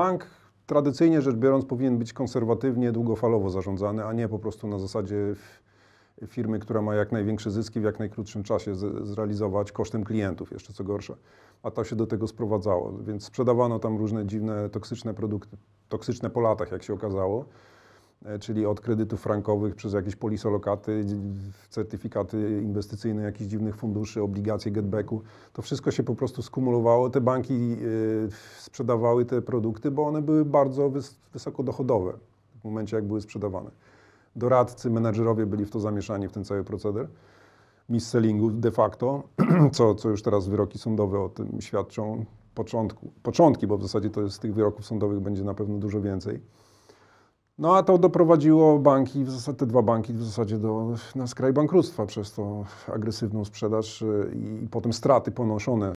Bank tradycyjnie rzecz biorąc powinien być konserwatywnie, długofalowo zarządzany, a nie po prostu na zasadzie firmy, która ma jak największe zyski w jak najkrótszym czasie zrealizować kosztem klientów, jeszcze co gorsze. A to się do tego sprowadzało, więc sprzedawano tam różne dziwne, toksyczne produkty, toksyczne po latach, jak się okazało. E, czyli od kredytów frankowych przez jakieś polisolokaty, certyfikaty inwestycyjne jakichś dziwnych funduszy, obligacje getbacku. To wszystko się po prostu skumulowało. Te banki e, sprzedawały te produkty, bo one były bardzo wysoko dochodowe w momencie, jak były sprzedawane. Doradcy, menedżerowie byli w to zamieszani, w ten cały proceder mis-sellingu de facto, co, co już teraz wyroki sądowe o tym świadczą, początku, początki, bo w zasadzie to jest z tych wyroków sądowych będzie na pewno dużo więcej no a to doprowadziło banki, w zasadzie te dwa banki w zasadzie do, na skraj bankructwa przez tą agresywną sprzedaż y, i potem straty ponoszone